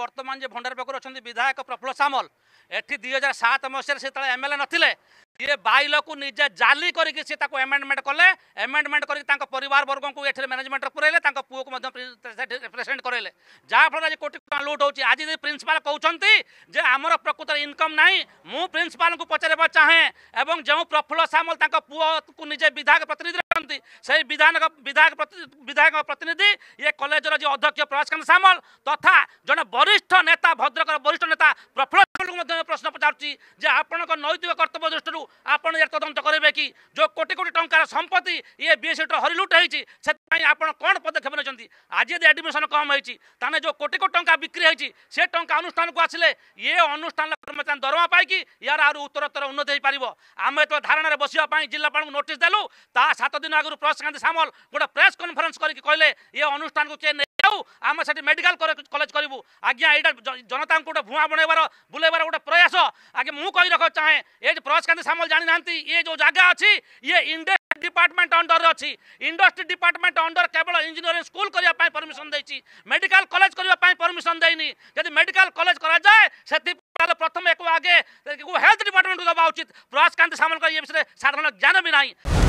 बर्तमान जो भंडार पाखर अच्छा विधायक प्रफुल्ल सामल एटी दुई हजार सात मसीह से एम एल ए नए बैल को निजे जाली करमेंडमेंट कले एमेंडमेंट करवर्ग को मैनेजमेंट पुरैले पुह को प्रेसेंट कराइले जहाँ फल कोटी टाँग लुट हो आज प्रिन्सीपाल कहते आमर प्रकृत इनकम ना मुझ प्रिन्सीपाल पचार चाहे और जो प्रफुल्ल सामल पुह को निजे विधायक प्रतिनिधि କରିଛନ୍ତି ସେହି ବିଧାୟକ ବିଧାୟକ ବିଧାୟକ ପ୍ରତିନିଧି ଇଏ କଲେଜର ଯିଏ ଅଧ୍ୟକ୍ଷ ପ୍ରଭାସକାନ୍ତ ସାମଲ ତଥା ଜଣେ ବରିଷ୍ଠ ନେତା ଭଦ୍ରକର ବରିଷ୍ଠ ନେତା ପ୍ରଫୁଲ୍ଲ ସାମଲଙ୍କୁ ମଧ୍ୟ ପ୍ରଶ୍ନ ପଚାରୁଛି ଯେ ଆପଣଙ୍କ ନୈତିକ କର୍ତ୍ତବ୍ୟ ଦୃଷ୍ଟିରୁ ଆପଣ ଏ ତଦନ୍ତ କରିବେ କି ଯେଉଁ କୋଟି କୋଟି ଟଙ୍କାର ସମ୍ପତ୍ତି ଇଏ ବିଏସ୍ସିର ହରିଲୁଟ ହେଇଛି ସେଥିପାଇଁ ଆପଣ କ'ଣ ପଦକ୍ଷେପ ନେଇଛନ୍ତି ଆଜି ଯଦି ଆଡ଼ମିସନ୍ କମ୍ ହେଇଛି ତାହେଲେ ଯେଉଁ କୋଟି କୋଟି ଟଙ୍କା ବିକ୍ରି ହେଇଛି ସେ ଟଙ୍କା ଅନୁଷ୍ଠାନକୁ ଆସିଲେ ଇଏ ଅନୁଷ୍ଠାନ କର୍ମଚାରୀ ଦରମା ପାଇକି ଏହାର ଆହୁରି ଉତ୍ତରୋତ୍ତର ଉନ୍ନତି ହେଇପାରିବ ଆମେ ତ ଧାରଣାରେ ବସିବା ପାଇଁ ଜିଲ୍ଲାପାଳଙ୍କୁ ନୋଟିସ୍ ଦେଲୁ ତା ସାତ ଦିନ आगे प्रशांत सामल गोटे प्रेस कनफरेन्स करके कहले ये अनुष्ठान को किए आम से मेडिकल कलेज करूँ आज्ञा ये जनता को गोटे भुआ बनैबार बुलेबार गोटे प्रयास आगे मुझे रख चाहे ये कांति सामल जानी ना ये जो जगह अच्छी ये इंडस्ट्री डिपार्टमेंट अंडर अच्छी इंडस्ट्री डिपार्टमेंट अंडर केवल इंजीनियरी स्कूल करने परमिशन दे मेडिकल कलेज परमिशन देनी यदि मेडिकल कलेज कराए से प्रथम एक आगे हेल्थ डिपार्टमेंट को दबा उचित प्रयासकांत सामल का ये विषय साधारण ज्ञान भी नहीं